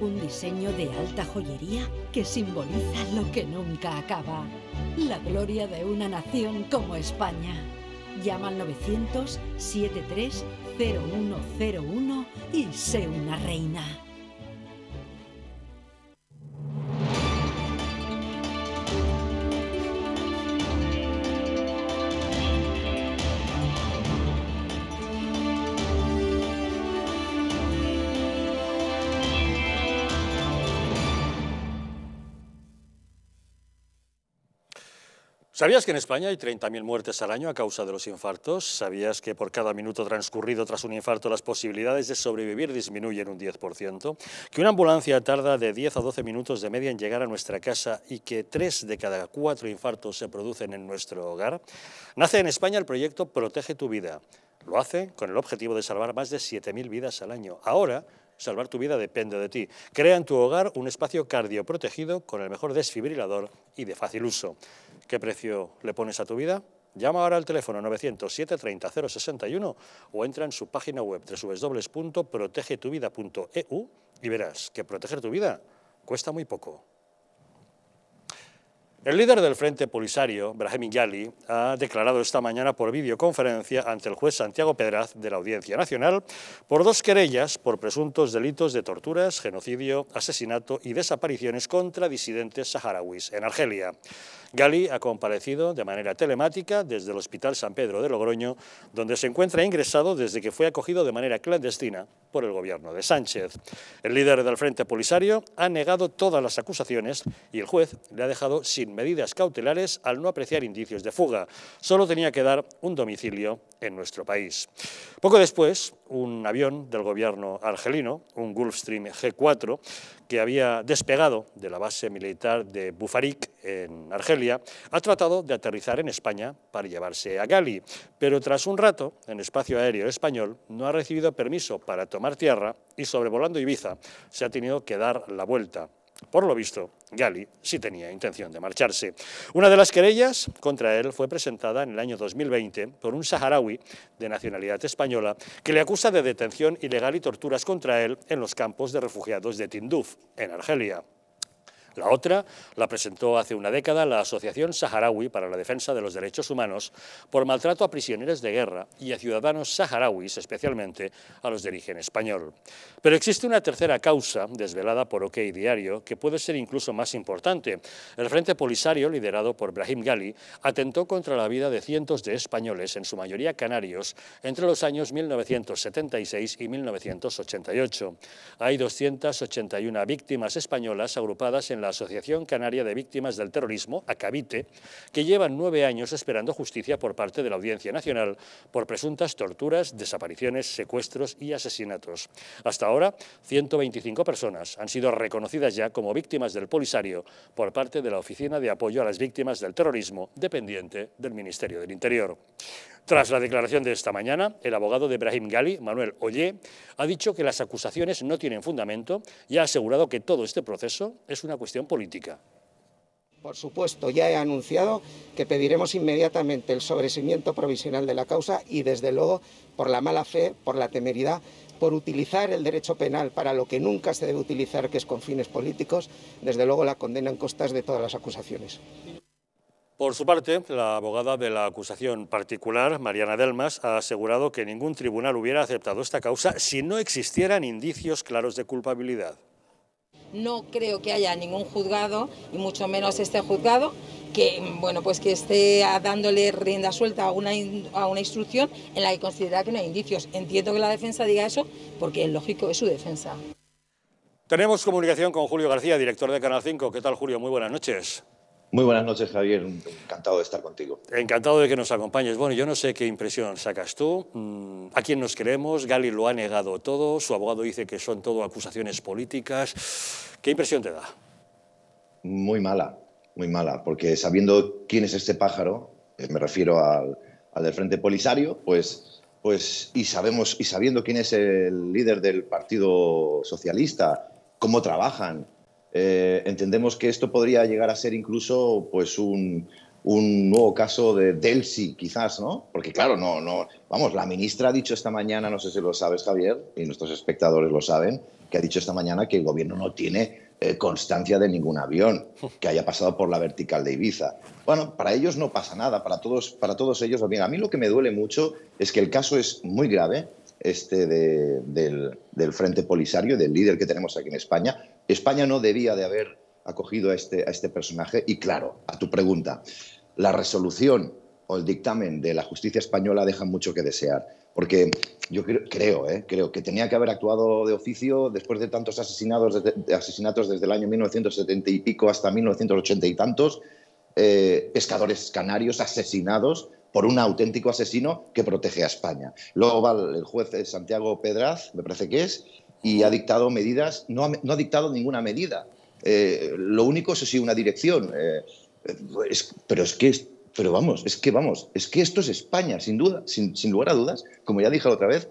Un diseño de alta joyería que simboliza lo que nunca acaba. La gloria de una nación como España. Llama al 900 730101 y sé una reina. ¿Sabías que en España hay 30.000 muertes al año a causa de los infartos? ¿Sabías que por cada minuto transcurrido tras un infarto las posibilidades de sobrevivir disminuyen un 10%? ¿Que una ambulancia tarda de 10 a 12 minutos de media en llegar a nuestra casa y que 3 de cada 4 infartos se producen en nuestro hogar? Nace en España el proyecto Protege tu vida. Lo hace con el objetivo de salvar más de 7.000 vidas al año. Ahora Salvar tu vida depende de ti. Crea en tu hogar un espacio cardioprotegido con el mejor desfibrilador y de fácil uso. ¿Qué precio le pones a tu vida? Llama ahora al teléfono 900-730-061 o entra en su página web www.protegetuvida.eu y verás que proteger tu vida cuesta muy poco. El líder del Frente Polisario, Brahim Yali, ha declarado esta mañana por videoconferencia ante el juez Santiago Pedraz de la Audiencia Nacional por dos querellas por presuntos delitos de torturas, genocidio, asesinato y desapariciones contra disidentes saharauis en Argelia. Gali ha comparecido de manera telemática desde el Hospital San Pedro de Logroño, donde se encuentra ingresado desde que fue acogido de manera clandestina por el gobierno de Sánchez. El líder del Frente Polisario ha negado todas las acusaciones y el juez le ha dejado sin medidas cautelares al no apreciar indicios de fuga. Solo tenía que dar un domicilio en nuestro país. Poco después, un avión del gobierno argelino, un Gulfstream G4, que había despegado de la base militar de Bufarik, en Argelia, ha tratado de aterrizar en España para llevarse a Gali, pero tras un rato, en espacio aéreo español, no ha recibido permiso para tomar tierra y sobrevolando Ibiza se ha tenido que dar la vuelta por lo visto, Gali sí tenía intención de marcharse. Una de las querellas contra él fue presentada en el año 2020 por un saharaui de nacionalidad española que le acusa de detención ilegal y torturas contra él en los campos de refugiados de Tinduf, en Argelia. La otra la presentó hace una década la Asociación Saharaui para la Defensa de los Derechos Humanos por maltrato a prisioneros de guerra y a ciudadanos saharauis, especialmente a los de origen español. Pero existe una tercera causa, desvelada por OK Diario, que puede ser incluso más importante. El Frente Polisario, liderado por Brahim Gali, atentó contra la vida de cientos de españoles, en su mayoría canarios, entre los años 1976 y 1988. Hay 281 víctimas españolas agrupadas en la Asociación Canaria de Víctimas del Terrorismo, ACAVITE, que llevan nueve años esperando justicia por parte de la Audiencia Nacional por presuntas torturas, desapariciones, secuestros y asesinatos. Hasta ahora, 125 personas han sido reconocidas ya como víctimas del Polisario por parte de la Oficina de Apoyo a las Víctimas del Terrorismo, dependiente del Ministerio del Interior. Tras la declaración de esta mañana, el abogado de Ibrahim Gali, Manuel Ollé, ha dicho que las acusaciones no tienen fundamento y ha asegurado que todo este proceso es una cuestión política. Por supuesto, ya he anunciado que pediremos inmediatamente el sobreseimiento provisional de la causa y, desde luego, por la mala fe, por la temeridad, por utilizar el derecho penal para lo que nunca se debe utilizar, que es con fines políticos, desde luego la condena en costas de todas las acusaciones. Por su parte, la abogada de la acusación particular, Mariana Delmas, ha asegurado que ningún tribunal hubiera aceptado esta causa si no existieran indicios claros de culpabilidad. No creo que haya ningún juzgado, y mucho menos este juzgado, que pues que esté dándole rienda suelta a una, a una instrucción en la que considera que no hay indicios. Entiendo que la defensa diga eso porque es lógico, es su defensa. Tenemos comunicación con Julio García, director de Canal 5. ¿Qué tal, Julio? Muy buenas noches. Muy buenas noches, Javier. Encantado de estar contigo. Encantado de que nos acompañes. Bueno, yo no sé qué impresión sacas tú. Mm, ¿A quién nos queremos? Gali lo ha negado todo. Su abogado dice que son todo acusaciones políticas. ¿Qué impresión te da? Muy mala, muy mala. Porque sabiendo quién es este pájaro, eh, me refiero al, al del Frente Polisario, pues, pues y, sabemos, y sabiendo quién es el líder del Partido Socialista, cómo trabajan, eh, entendemos que esto podría llegar a ser incluso pues un, un nuevo caso de Delsi, quizás, ¿no? Porque claro, no, no, vamos, la ministra ha dicho esta mañana, no sé si lo sabes Javier, y nuestros espectadores lo saben, que ha dicho esta mañana que el gobierno no tiene eh, constancia de ningún avión que haya pasado por la vertical de Ibiza. Bueno, para ellos no pasa nada, para todos, para todos ellos, bien, a mí lo que me duele mucho es que el caso es muy grave, este del, del, Frente Polisario, del líder que tenemos aquí en España, España no debía de haber acogido este, a este, personaje y claro, a tu pregunta, la resolución o el dictamen de la justicia española deja mucho que desear, porque yo creo, eh, creo, que tenía que haber actuado de oficio después de tantos asesinatos desde el año 1970 y pico hasta 1980 y tantos, eh, pescadores canarios asesinados por un auténtico asesino que protege a España. Luego va el juez Santiago Pedraz, me parece que es, y ha dictado medidas, no ha, no ha dictado ninguna medida. Eh, lo único es sí una dirección. Eh, pero es que pero vamos, es que vamos, es que esto es España, sin duda, sin, sin lugar a dudas, como ya dije la otra vez,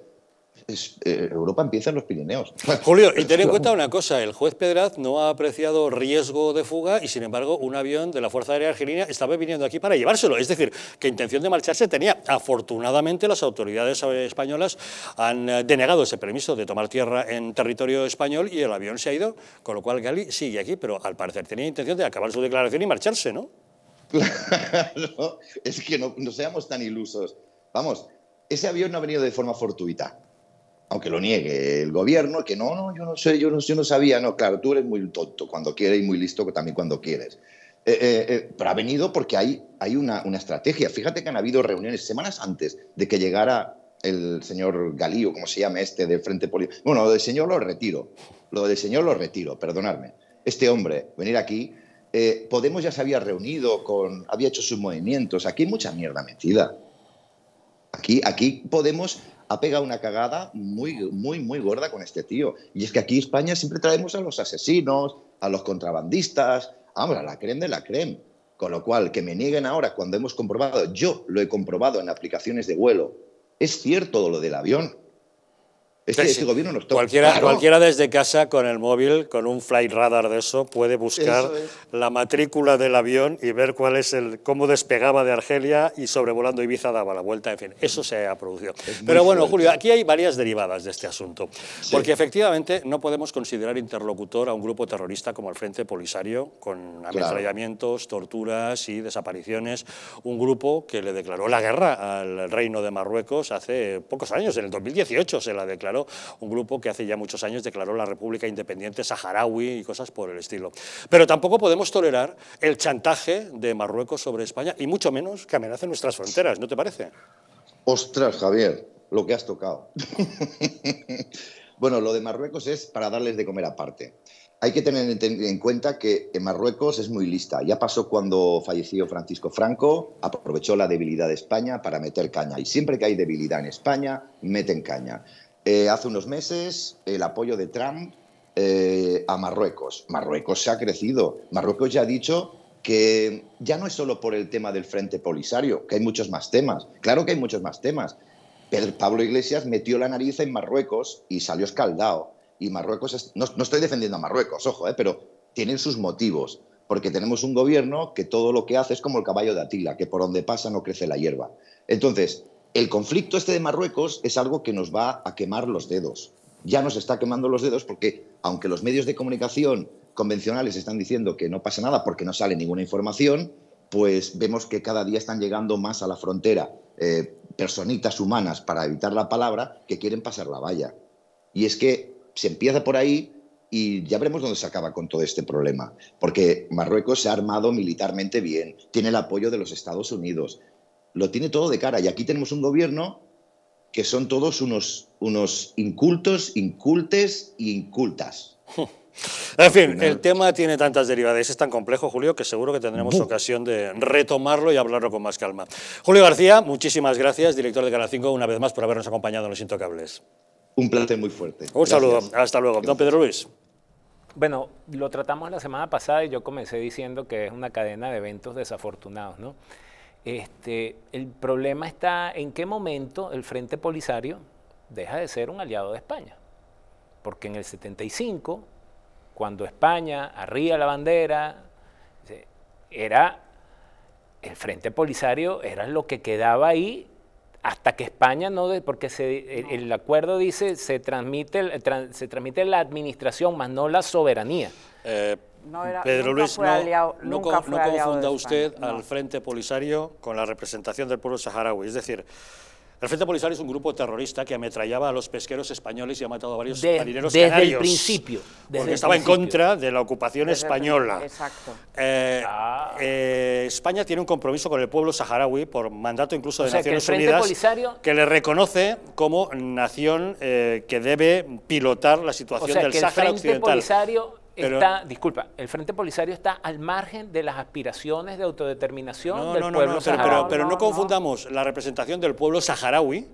eh, Europa empieza en los Pirineos. Julio, y ten en cuenta una cosa, el juez Pedraz no ha apreciado riesgo de fuga y sin embargo un avión de la Fuerza Aérea Argelina estaba viniendo aquí para llevárselo. Es decir, que intención de marcharse tenía. Afortunadamente las autoridades eh, españolas han eh, denegado ese permiso de tomar tierra en territorio español y el avión se ha ido, con lo cual Gali sigue aquí, pero al parecer tenía intención de acabar su declaración y marcharse, ¿no? Claro, es que no seamos tan ilusos. Vamos, ese avión no ha venido de forma fortuita aunque lo niegue el gobierno, que no, no, yo no sé, yo no, yo no sabía, no, claro, tú eres muy tonto cuando quieres y muy listo también cuando quieres. Eh, eh, eh, pero ha venido porque hay, hay una, una, estrategia. Fíjate que han habido reuniones semanas antes de que llegara el señor Galío, como se llama este, del Frente Político. Bueno, lo del señor lo retiro, lo del señor lo retiro, perdonadme. Este hombre, venir aquí, Podemos ya se había reunido con, había hecho sus movimientos, aquí hay mucha mierda metida. Aquí, Podemos ha pegado una cagada muy, muy, muy gorda con este tío. Y es que aquí en España siempre traemos a los asesinos, a los contrabandistas, vamos, a la creme de la creme. Con lo cual, que me nieguen ahora cuando hemos comprobado, yo lo he comprobado en aplicaciones de vuelo, es cierto lo del avión. Este, gobierno Cualquiera, desde casa con el móvil, con un flight radar de eso, puede buscar la matrícula del avión y ver cómo despegaba de Argelia y sobrevolando Ibiza daba la vuelta. En fin, eso se ha producido. Pero bueno, Julio, aquí hay varias derivadas de este asunto. Porque efectivamente no podemos considerar interlocutor a un grupo terrorista como el Frente Polisario, con ametrallamientos, torturas y desapariciones. Un grupo que le declaró la guerra al Reino de Marruecos hace pocos años, en el 2018 se la declaró un grupo que hace ya muchos años declaró la República Independiente Saharaui y cosas por el estilo. Pero tampoco podemos tolerar el chantaje de Marruecos sobre España y mucho menos que amenacen nuestras fronteras, ¿no te parece? Ostras, Javier, lo que has tocado. bueno, lo de Marruecos es para darles de comer aparte. Hay que tener en cuenta que en Marruecos es muy lista. Ya pasó cuando falleció Francisco Franco, aprovechó la debilidad de España para meter caña. Y siempre que hay debilidad en España, meten caña. Eh, hace unos meses, el apoyo de Trump eh, a Marruecos. Marruecos se ha crecido. Marruecos ya ha dicho que ya no es solo por el tema del Frente Polisario, que hay muchos más temas. Claro que hay muchos más temas. Pedro Pablo Iglesias metió la nariz en Marruecos y salió escaldado. Y Marruecos, no, estoy defendiendo a Marruecos, ojo, eh, pero tienen sus motivos, porque tenemos un gobierno que todo lo que hace es como el caballo de Atila, que por donde pasa no crece la hierba. Entonces, el conflicto este de Marruecos es algo que nos va a quemar los dedos. Ya nos está quemando los dedos porque, aunque los medios de comunicación convencionales están diciendo que no pasa nada porque no sale ninguna información, pues vemos que cada día están llegando más a la frontera eh, personitas humanas, para evitar la palabra, que quieren pasar la valla. Y es que se empieza por ahí y ya veremos dónde se acaba con todo este problema, porque Marruecos se ha armado militarmente bien, tiene el apoyo de los Estados Unidos, lo tiene todo de cara. Y aquí tenemos un gobierno que son todos unos, unos incultos, incultes e incultas. En fin, el tema tiene tantas derivadas, es tan complejo, Julio, que seguro que tendremos ocasión de retomarlo y hablarlo con más calma. Julio García, muchísimas gracias, director de Canal 5, una vez más por habernos acompañado en Los Intocables. Un placer muy fuerte. Un saludo, hasta luego. Don Pedro Luis. Bueno, lo tratamos la semana pasada y yo comencé diciendo que es una cadena de eventos desafortunados, ¿no? Este, el problema está en qué momento el Frente Polisario deja de ser un aliado de España. Porque en el 75, cuando España arría la bandera, era el Frente Polisario era lo que quedaba ahí hasta que España no, porque se, el, acuerdo dice se transmite, se transmite la administración, más no la soberanía. Eh, no era, Pedro Luis, no, confunda usted al Frente Polisario con la representación del pueblo saharaui. Es decir, el Frente Polisario es un grupo terrorista que ametrallaba a los pesqueros españoles y ha matado a varios marineros Desde el principio. porque estaba en contra de la ocupación española. exacto. Eh, ah. eh, España tiene un compromiso con el pueblo saharaui, por mandato incluso de Naciones Unidas, que le reconoce como nación eh, que debe pilotar la situación del Sáhara Occidental disculpa, el Frente Polisario está al margen de las aspiraciones de autodeterminación del pueblo no, Pero, pero, no, confundamos la representación del pueblo saharaui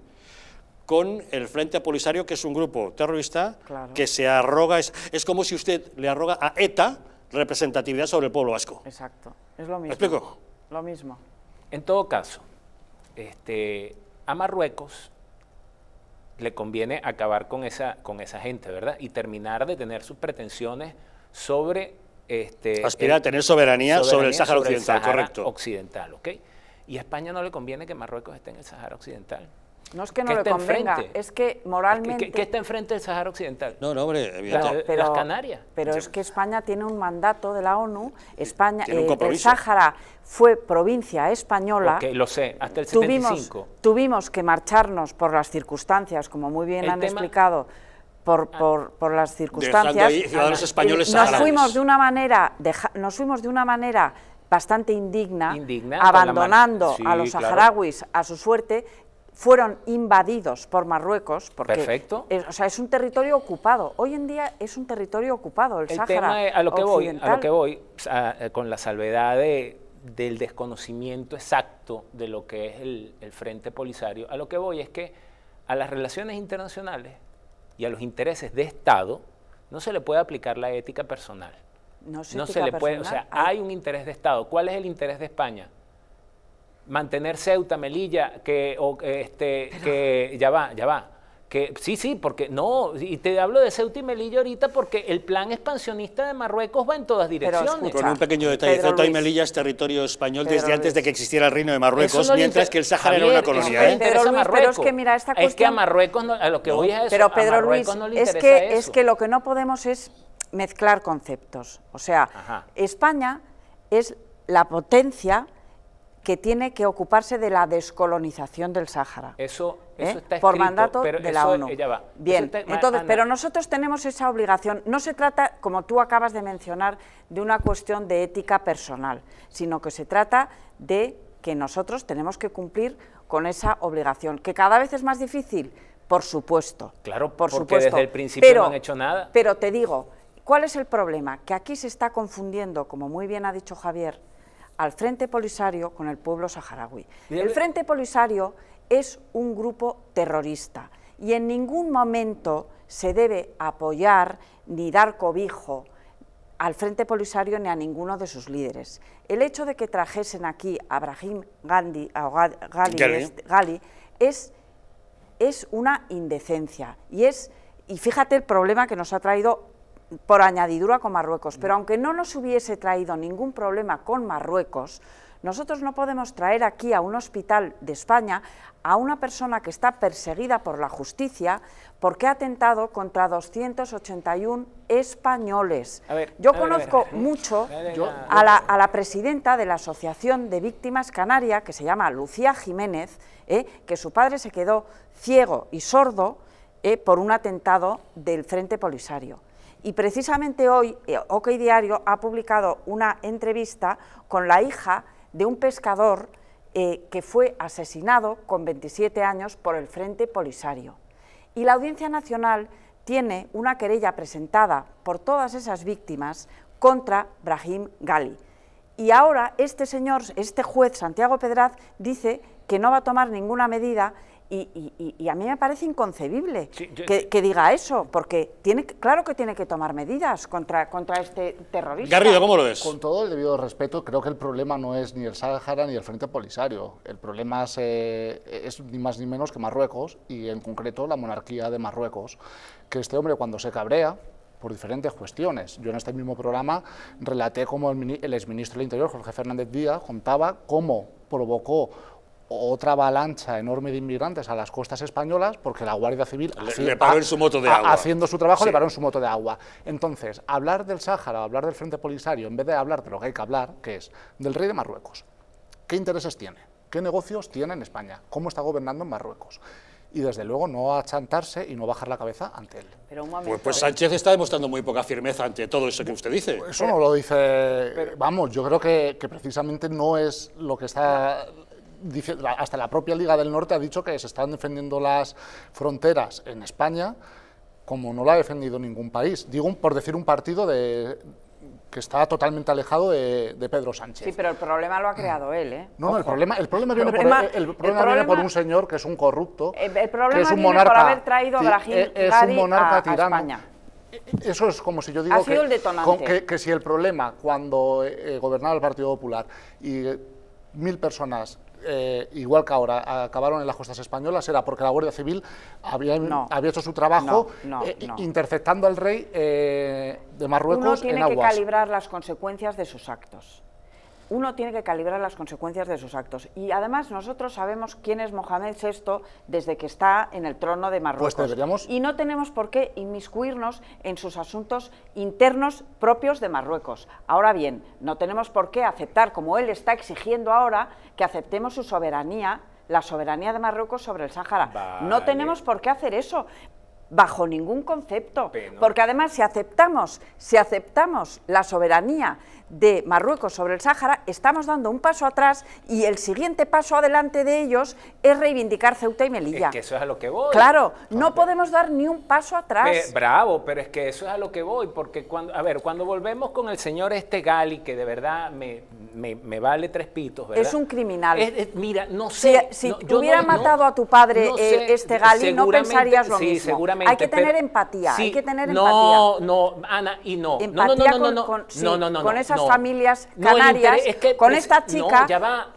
con el Frente Polisario, que es un grupo terrorista que se arroga, es, como si usted le arroga a ETA representatividad sobre el pueblo vasco. Exacto, es lo mismo. explico? Lo mismo. En todo caso, este, a Marruecos le conviene acabar con esa, con esa gente, ¿verdad? Y terminar de tener sus pretensiones sobre... Este, Aspirar a tener soberanía, sobre el Sáhara Occidental, correcto. Occidental, ¿ok? Y a España no le conviene que Marruecos esté en el Sáhara Occidental. No es que no le convenga, es que moralmente... ¿Qué, está enfrente del Sáhara Occidental? No, no, hombre, evidentemente. pero, las Canarias. Pero es que España tiene un mandato de la ONU, España, eh, el Sáhara fue provincia española. lo sé, hasta el 75. Tuvimos, que marcharnos por las circunstancias, como muy bien han explicado Ah. por, las circunstancias. españoles nos fuimos de una manera, nos fuimos de una manera bastante indigna, abandonando a los saharauis a su suerte fueron invadidos por Marruecos, porque Perfecto. o sea, es un territorio ocupado. Hoy en día es un territorio ocupado el, el eh, a lo que voy, a lo que voy eh, con la salvedad del desconocimiento exacto de lo que es el frente polisario, a lo que voy es que a las relaciones internacionales y a los intereses de Estado, no se le puede aplicar la ética personal. No, se le puede, o sea, ah. hay un interés de Estado. ¿Cuál es el interés de España? Mantener Ceuta, Melilla, que, o, este, que ya va, ya va. Que, sí, sí, porque no, y te hablo de Ceuta y Melilla ahorita porque el plan expansionista de Marruecos va en todas direcciones. Pero, con un pequeño detalle, Ceuta y Melilla es territorio español desde antes de que existiera el reino de Marruecos, mientras que el Sáhara era una colonia. ¿eh? pero es que mira esta cuestión... Es que a Marruecos, a lo que voy a pero Pedro Luis, es que, Es que lo que no podemos es mezclar conceptos. O sea, España es la potencia que tiene que ocuparse de la descolonización del Sáhara. Eso, ¿eh? está Por mandato de la ONU. Eh, bien, entonces, pero nosotros tenemos esa obligación. No se trata, como tú acabas de mencionar, de una cuestión de ética personal, sino que se trata de que nosotros tenemos que cumplir con esa obligación, que cada vez es más difícil, por supuesto. Claro, por porque supuesto. desde el principio no han hecho nada. Pero te digo, ¿cuál es el problema? Que aquí se está confundiendo, como muy bien ha dicho Javier, al Frente Polisario con el pueblo saharaui. El Frente Polisario es un grupo terrorista y en ningún momento se debe apoyar ni dar cobijo al Frente Polisario ni a ninguno de sus líderes. El hecho de que trajesen aquí a Brahim Gandhi, Gali, Gali es, es, una indecencia y es y fíjate el problema que nos ha traído por añadidura con Marruecos, mm. pero aunque no nos hubiese traído ningún problema con Marruecos, nosotros no podemos traer aquí a un hospital de España a una persona que está perseguida por la justicia porque ha atentado contra 281 españoles. yo conozco mucho a la, presidenta de la Asociación de Víctimas Canaria, que se llama Lucía Jiménez, eh, que su padre se quedó ciego y sordo eh, por un atentado del Frente Polisario. Y precisamente hoy, eh, OK Diario ha publicado una entrevista con la hija de un pescador eh, que fue asesinado con 27 años por el Frente Polisario. Y la Audiencia Nacional tiene una querella presentada por todas esas víctimas contra Brahim Gali. Y ahora este señor, este juez Santiago Pedraz, dice que no va a tomar ninguna medida y, a mí me parece inconcebible que, diga eso, porque claro que tiene que tomar medidas contra, contra este terrorista. Garrido, ¿cómo lo ves? Con todo el debido respeto, creo que el problema no es ni el Sáhara ni el Frente Polisario. El problema eh, es, ni más ni menos que Marruecos y en concreto la monarquía de Marruecos. Que este hombre cuando se cabrea, por diferentes cuestiones. Yo en este mismo programa relaté cómo el, el exministro del Interior, Jorge Fernández Díaz, contaba cómo provocó otra avalancha enorme de inmigrantes a las costas españolas porque la Guardia Civil le, su moto de agua. haciendo su trabajo le paró en su moto de agua. Entonces, hablar del Sáhara, hablar del Frente Polisario, en vez de hablar de lo que hay que hablar, que es del rey de Marruecos. ¿Qué intereses tiene? ¿Qué negocios tiene en España? ¿Cómo está gobernando en Marruecos? y desde luego no achantarse y no bajar la cabeza ante él. pues, pues eh. Sánchez está demostrando muy poca firmeza ante todo eso que usted dice. Eso no lo dice... vamos, yo creo que, precisamente no es lo que está hasta la propia Liga del Norte ha dicho que se están defendiendo las fronteras en España como no lo ha defendido ningún país. Digo, por decir un partido de, que está totalmente alejado de, Pedro Sánchez. Sí, pero el problema lo ha creado él, ¿eh? No, el problema, el problema, viene, por, un señor que es un corrupto, eh, es un monarca, eh, es un monarca tirano. Eso es como si yo digo que, si el problema cuando gobernaba el Partido Popular y mil personas eh, igual que ahora, acabaron en las costas españolas, era porque la Guardia Civil había, hecho su trabajo eh, interceptando al rey eh, de Marruecos Uno tiene que calibrar las consecuencias de sus actos uno tiene que calibrar las consecuencias de sus actos. Y además nosotros sabemos quién es Mohamed VI desde que está en el trono de Marruecos. Pues y no tenemos por qué inmiscuirnos en sus asuntos internos propios de Marruecos. Ahora bien, no tenemos por qué aceptar, como él está exigiendo ahora, que aceptemos su soberanía la soberanía de Marruecos sobre el Sáhara. No tenemos por qué hacer eso, bajo ningún concepto, porque además si aceptamos, si aceptamos la soberanía de Marruecos sobre el Sáhara, estamos dando un paso atrás y el siguiente paso adelante de ellos es reivindicar Ceuta y Melilla. Es que eso es a lo que voy. Claro, no podemos dar ni un paso atrás. Eh, bravo, pero es que eso es a lo que voy, porque cuando, a ver, cuando volvemos con el señor Estegali, que de verdad me, vale tres pitos, ¿verdad? Es un criminal. mira, no sé. Si, si hubiera matado a tu padre Estegali, no eh, este pensarías lo mismo. Seguramente, hay que tener empatía, hay que tener empatía. No, no, Ana, y no. no, no, no, no, con, familias canarias es que, con esta chica,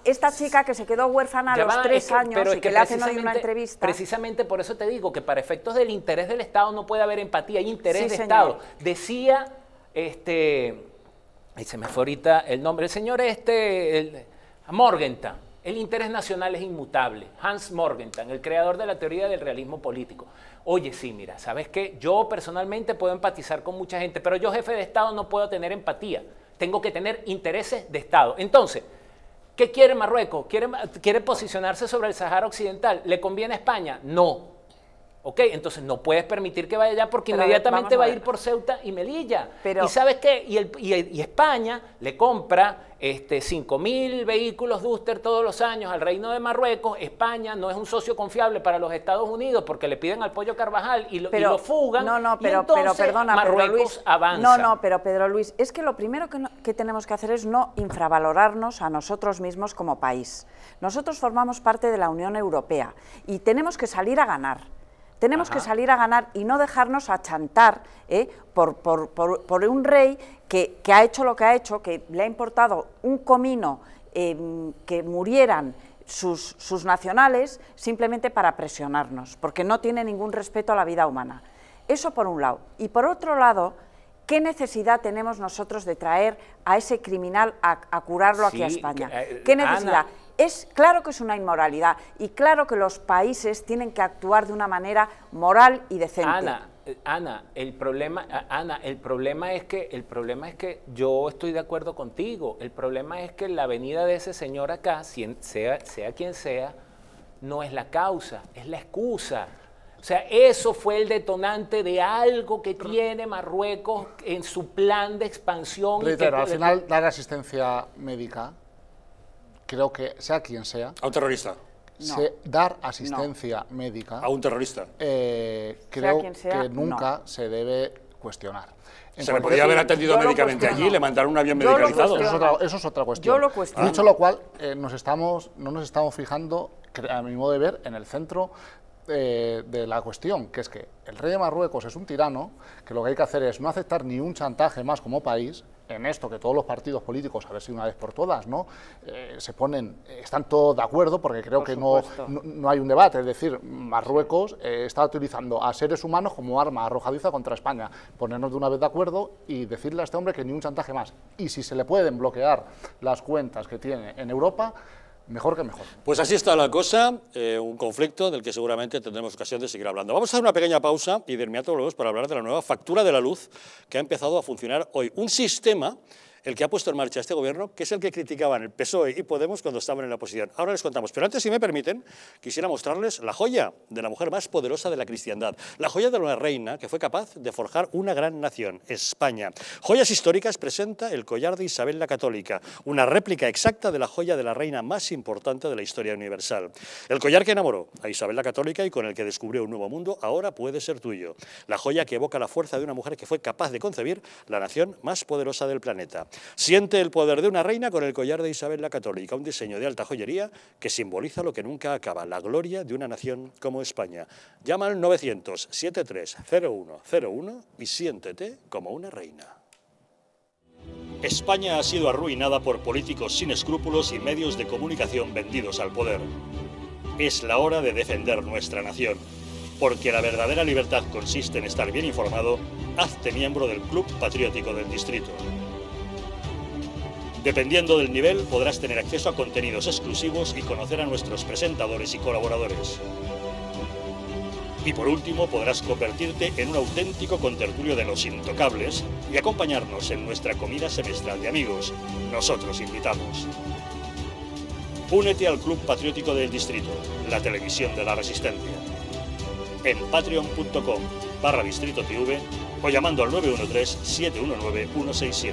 esta chica que se quedó huérfana a los tres años y que, le hacen hoy una entrevista. Precisamente por eso te digo que para efectos del interés del Estado no puede haber empatía, hay interés de Estado. Decía, este, ahí se me fue ahorita el nombre, el señor este, el, El interés nacional es inmutable. Hans Morgenthau, el creador de la teoría del realismo político. Oye, sí, mira, ¿sabes qué? Yo personalmente puedo empatizar con mucha gente, pero yo jefe de Estado no puedo tener empatía tengo que tener intereses de Estado. Entonces, ¿qué quiere Marruecos? ¿Quiere, posicionarse sobre el Sahara Occidental? ¿Le conviene a España? No. Ok, entonces no puedes permitir que vaya allá porque inmediatamente va a, ir por Ceuta y Melilla. y sabes qué, y, España le compra este, 5.000 vehículos Duster todos los años al Reino de Marruecos. España no es un socio confiable para los Estados Unidos porque le piden al pollo Carvajal y lo, fugan. No, no, pero, Marruecos Luis, avanza. No, no, pero Pedro Luis, es que lo primero que, que tenemos que hacer es no infravalorarnos a nosotros mismos como país. Nosotros formamos parte de la Unión Europea y tenemos que salir a ganar. Tenemos que salir a ganar y no dejarnos achantar ¿eh? por, un rey que, ha hecho lo que ha hecho, que le ha importado un comino em, que murieran sus, nacionales simplemente para presionarnos, porque no tiene ningún respeto a la vida humana. Eso por un lado. Y por otro lado, ¿qué necesidad tenemos nosotros de traer a ese criminal a, curarlo aquí a España? Eh, ¿Qué necesidad? Es claro que es una inmoralidad y claro que los países tienen que actuar de una manera moral y decente. Ana, eh, Ana, el problema, Ana, el problema es que el problema es que yo estoy de acuerdo contigo. El problema es que la venida de ese señor acá, sea, quien sea, no es la causa, es la excusa. O sea, eso fue el detonante de algo que tiene Marruecos en su plan de expansión. Reitero, al final dar asistencia médica creo que sea quien sea. A un terrorista. dar asistencia médica a un terrorista eh, creo que nunca se debe cuestionar. se le podría haber atendido médicamente allí, le mandaron un avión medicalizado. Eso es, otra, cuestión. Yo lo cuestiono. Dicho lo cual, eh, nos estamos, no nos estamos fijando, a mi modo de ver, en el centro eh, de la cuestión, que es que el rey de Marruecos es un tirano, que lo que hay que hacer es no aceptar ni un chantaje más como país, en esto, que todos los partidos políticos, a ver si una vez por todas, ¿no? Eh, se ponen, están todos de acuerdo, porque creo que no, no, hay un debate, es decir, Marruecos eh, está utilizando a seres humanos como arma arrojadiza contra España, ponernos de una vez de acuerdo y decirle a este hombre que ni un chantaje más, y si se le pueden bloquear las cuentas que tiene en Europa, mejor que mejor. Pues así está la cosa, eh, un conflicto del que seguramente tendremos ocasión de seguir hablando. Vamos a hacer una pequeña pausa y de inmediato volvemos para hablar de la nueva factura de la luz que ha empezado a funcionar hoy. Un sistema el que ha puesto en marcha este gobierno, que es el que criticaban el PSOE y Podemos cuando estaban en la oposición. Ahora les contamos, pero antes, si me permiten, quisiera mostrarles la joya de la mujer más poderosa de la cristiandad, la joya de una reina que fue capaz de forjar una gran nación, España. Joyas históricas presenta el collar de Isabel la Católica, una réplica exacta de la joya de la reina más importante de la historia universal. El collar que enamoró a Isabel la Católica y con el que descubrió un nuevo mundo, ahora puede ser tuyo. La joya que evoca la fuerza de una mujer que fue capaz de concebir la nación más poderosa del planeta. Siente el poder de una reina con el collar de Isabel la Católica, un diseño de alta joyería que simboliza lo que nunca acaba, la gloria de una nación como España. Llama al 900 730101 y siéntete como una reina. España ha sido arruinada por políticos sin escrúpulos y medios de comunicación vendidos al poder. Es la hora de defender nuestra nación, porque la verdadera libertad consiste en estar bien informado. Hazte miembro del Club Patriótico del Distrito. Dependiendo del nivel, podrás tener acceso a contenidos exclusivos y conocer a nuestros presentadores y colaboradores. Y por último, podrás convertirte en un auténtico contertulio de los intocables y acompañarnos en nuestra comida semestral de amigos. Nosotros invitamos. Únete al Club Patriótico del Distrito, la televisión de la resistencia. En patreon.com barra distrito TV o llamando al 913-719-167.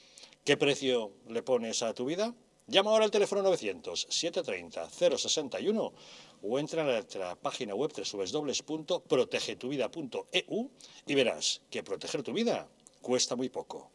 ¿Qué precio le pones a tu vida? Llama ahora al teléfono 900-730-061 o entra en nuestra página web www.protegetuvida.eu y verás que proteger tu vida cuesta muy poco.